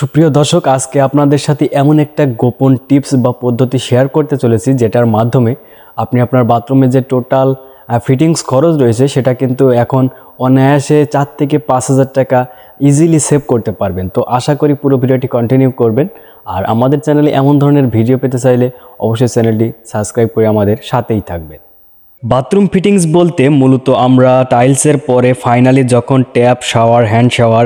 সুপ্রিয় দর্শক আজকে আপনাদের সাথে এমন একটা গোপন টিপস বা পদ্ধতি শেয়ার করতে চলেছি যেটার মাধ্যমে আপনি আপনার বাথরুমে যে টোটাল ফিটিংস খরচ রয়েছে সেটা কিন্তু এখন অনায়াসে চার থেকে পাঁচ হাজার টাকা ইজিলি সেভ করতে পারবেন তো আশা করি পুরো ভিডিওটি কন্টিনিউ করবেন আর আমাদের চ্যানেলে এমন ধরনের ভিডিও পেতে চাইলে অবশ্যই চ্যানেলটি সাবস্ক্রাইব করে আমাদের সাথেই থাকবেন বাথরুম ফিটিংস বলতে মূলত আমরা টাইলসের পরে ফাইনালি যখন ট্যাপ শাওয়ার হ্যান্ড শাওয়ার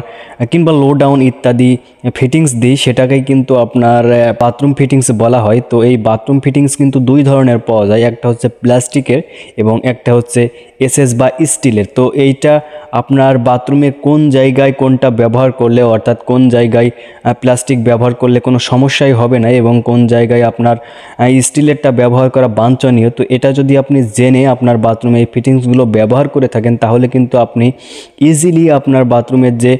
কিংবা লো ডাউন ইত্যাদি ফিটিংস দিই সেটাকেই কিন্তু আপনার বাথরুম ফিটিংস বলা হয় তো এই বাথরুম ফিটিংস কিন্তু দুই ধরনের পাওয়া যায় একটা হচ্ছে প্লাস্টিকের এবং একটা হচ্ছে এসএস বা স্টিলের তো এইটা আপনার বাথরুমে কোন জায়গায় কোনটা ব্যবহার করলে অর্থাৎ কোন জায়গায় প্লাস্টিক ব্যবহার করলে কোনো সমস্যাই হবে না এবং কোন জায়গায় আপনার স্টিলেরটা ব্যবহার করা বাঞ্ছনীয় তো এটা যদি আপনি জেনে এনে আপনার বাথরুমে এই ফিটিংসগুলো ব্যবহার করে থাকেন তাহলে কিন্তু আপনি ইজিলি আপনার বাথরুমের যে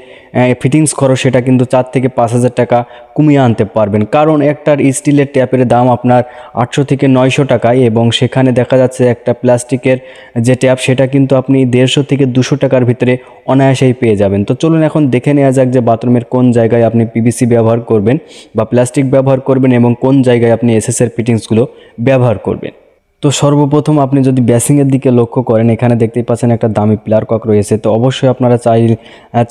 ফিটিংস খরচ সেটা কিন্তু চার থেকে পাঁচ হাজার টাকা কমিয়ে আনতে পারবেন কারণ একটার স্টিলের ট্যাপের দাম আপনার আটশো থেকে নয়শো টাকায় এবং সেখানে দেখা যাচ্ছে একটা প্লাস্টিকের যে ট্যাপ সেটা কিন্তু আপনি দেড়শো থেকে দুশো টাকার ভিতরে অনায়াসেই পেয়ে যাবেন তো চলুন এখন দেখে নেওয়া যাক যে বাথরুমের কোন জায়গায় আপনি পিভিসি ব্যবহার করবেন বা প্লাস্টিক ব্যবহার করবেন এবং কোন জায়গায় আপনি এসএসের ফিটিংসগুলো ব্যবহার করবেন তো সর্বপ্রথম আপনি যদি ব্যাসিংয়ের দিকে লক্ষ্য করেন এখানে দেখতেই পাচ্ছেন একটা দামি প্লেয়ার কক রয়েছে তো অবশ্যই আপনারা চাই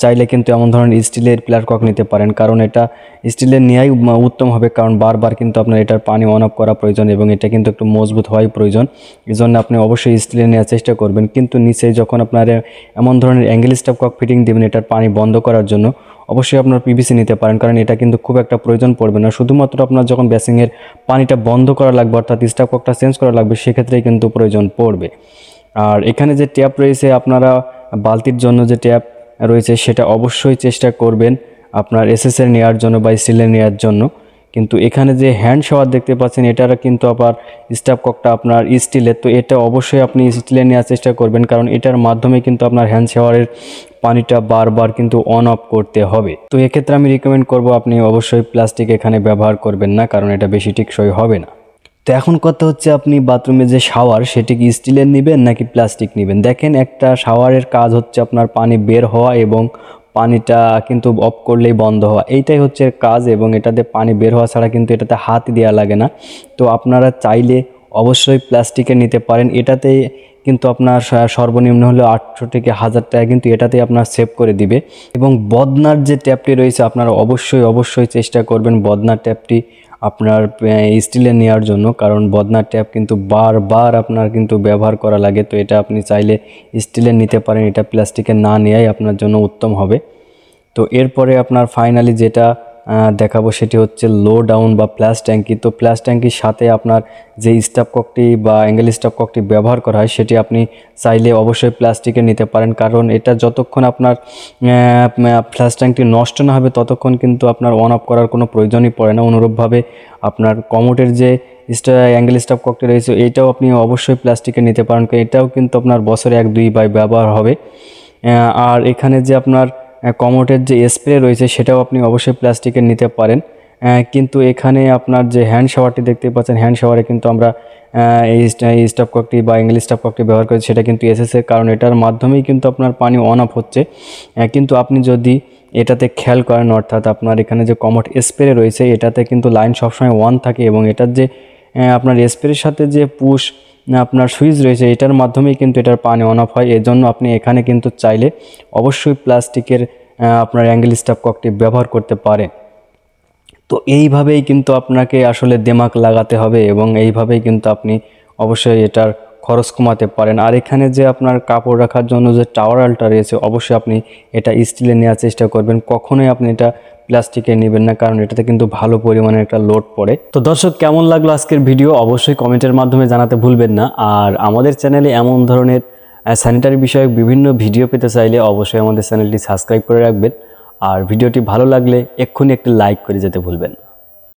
চাইলে কিন্তু এমন ধরনের স্টিলের প্লেয়ার কক নিতে পারেন কারণ এটা স্টিলের নেয়াই উত্তম হবে কারণ বারবার কিন্তু আপনার এটার পানি অন অফ করা প্রয়োজন এবং এটা কিন্তু একটু মজবুত হওয়াই প্রয়োজন এই জন্য আপনি অবশ্যই স্টিলের নেওয়ার চেষ্টা করবেন কিন্তু নিচে যখন আপনারা এমন ধরনের অ্যাঙ্গেল স্টাফ কক ফিটিং দেবেন এটার পানি বন্ধ করার জন্য অবশ্যই আপনার পিভিসি নিতে পারেন কারণ এটা কিন্তু খুব একটা প্রয়োজন পড়বে না শুধুমাত্র আপনার যখন ব্যাসিংয়ের পানিটা বন্ধ করা লাগবে অর্থাৎ স্টাফ ককটা চেঞ্জ করা লাগবে সেক্ষেত্রেই কিন্তু প্রয়োজন পড়বে আর এখানে যে ট্যাপ রয়েছে আপনারা বালতির জন্য যে ট্যাপ রয়েছে সেটা অবশ্যই চেষ্টা করবেন আপনার এসএসএ নেওয়ার জন্য বা স্টিলের নেওয়ার জন্য কিন্তু এখানে যে হ্যান্ড শাওয়ার দেখতে পাচ্ছেন এটার কিন্তু আবার স্টাফ ককটা আপনার স্টিলের তো এটা অবশ্যই আপনি স্টিলে নেওয়ার চেষ্টা করবেন কারণ এটার মাধ্যমে কিন্তু আপনার হ্যান্ড শাওয়ারের পানিটা বারবার কিন্তু অন অফ করতে হবে তো এক্ষেত্রে আমি রিকমেন্ড করব আপনি অবশ্যই প্লাস্টিক এখানে ব্যবহার করবেন না কারণ এটা বেশি টিকসই হবে না তো এখন কথা হচ্ছে আপনি বাথরুমে যে শাওয়ার সেটি কি স্টিলের নেবেন নাকি প্লাস্টিক নেবেন দেখেন একটা শাওয়ারের কাজ হচ্ছে আপনার পানি বের হওয়া এবং পানিটা কিন্তু অফ করলেই বন্ধ হওয়া এইটাই হচ্ছে কাজ এবং এটাতে পানি বের হওয়া ছাড়া কিন্তু এটাতে হাত দেওয়া লাগে না তো আপনারা চাইলে অবশ্যই প্লাস্টিকের নিতে পারেন এটাতে কিন্তু আপনার সর্বনিম্ন হলেও আটশো থেকে হাজার টাকা কিন্তু এটাতে আপনার সেভ করে দিবে এবং বদনার যে ট্যাপটি রয়েছে আপনারা অবশ্যই অবশ্যই চেষ্টা করবেন বদনার ট্যাপটি আপনার স্টিলে নেওয়ার জন্য কারণ বদনার ট্যাপ কিন্তু বারবার আপনার কিন্তু ব্যবহার করা লাগে তো এটা আপনি চাইলে স্টিলের নিতে পারেন এটা প্লাস্টিকে না নেওয়াই আপনার জন্য উত্তম হবে তো এরপরে আপনার ফাইনালি যেটা দেখাবো সেটি হচ্ছে লো ডাউন বা প্লাস ট্যাঙ্কি তো প্লাস ট্যাঙ্কির সাথে আপনার যে স্টাফ ককটি বা অ্যাঙ্গেল স্টাফ ককটি ব্যবহার করা হয় সেটি আপনি চাইলে অবশ্যই প্লাস্টিকের নিতে পারেন কারণ এটা যতক্ষণ আপনার ফ্ল্যাশ ট্যাঙ্কটি নষ্ট না হবে ততক্ষণ কিন্তু আপনার অন অফ করার কোনো প্রয়োজনই পড়ে না অনুরূপভাবে আপনার কমোটের যে স্টা অ্যাঙ্গেল স্টাফ ককটি রয়েছে এটাও আপনি অবশ্যই প্লাস্টিকের নিতে পারেন এটাও কিন্তু আপনার বছরে এক দুই বাই ব্যবহার হবে আর এখানে যে আপনার কমোটের যে স্প্রে রয়েছে সেটাও আপনি অবশ্যই প্লাস্টিকের নিতে পারেন কিন্তু এখানে আপনার যে হ্যান্ড শাওয়ারটি দেখতে পাচ্ছেন হ্যান্ড শাওয়ারে কিন্তু আমরা এই স্টাফ ককটি বা ইংলিশ স্টাফ ককটি ব্যবহার করি সেটা কিন্তু এসএসের কারণ এটার মাধ্যমেই কিন্তু আপনার পানি অন অফ হচ্ছে কিন্তু আপনি যদি এটাতে খেয়াল করেন অর্থাৎ আপনার এখানে যে কমট স্প্রে রয়েছে এটাতে কিন্তু লাইন সবসময় ওয়ান থাকে এবং এটার যে আপনার স্প্রের সাথে যে পুশ আপনার সুইচ রয়েছে এটার মাধ্যমেই কিন্তু এটার পানি অন অফ হয় এজন্য আপনি এখানে কিন্তু চাইলে অবশ্যই প্লাস্টিকের আপনার অ্যাঙ্গেল স্টাফ ককটি ব্যবহার করতে পারেন তো এইভাবেই কিন্তু আপনাকে আসলে দেমাক লাগাতে হবে এবং এইভাবেই কিন্তু আপনি অবশ্যই এটার খরচ কমাতে পারেন আর এখানে যে আপনার কাপড় রাখার জন্য যে টাওয়ারালটা রয়েছে অবশ্যই আপনি এটা স্টিলে নেওয়ার চেষ্টা করবেন কখনোই আপনি এটা প্লাস্টিকের নেবেন না কারণ এটাতে কিন্তু ভালো পরিমাণে একটা লোড পড়ে তো দর্শক কেমন লাগলো আজকের ভিডিও অবশ্যই কমেন্টের মাধ্যমে জানাতে ভুলবেন না আর আমাদের চ্যানেলে এমন ধরনের স্যানিটারি বিষয়ক বিভিন্ন ভিডিও পেতে চাইলে অবশ্যই আমাদের চ্যানেলটি সাবস্ক্রাইব করে রাখবেন আর ভিডিওটি ভালো লাগলে এক্ষুনি একটি লাইক করে যেতে ভুলবেন না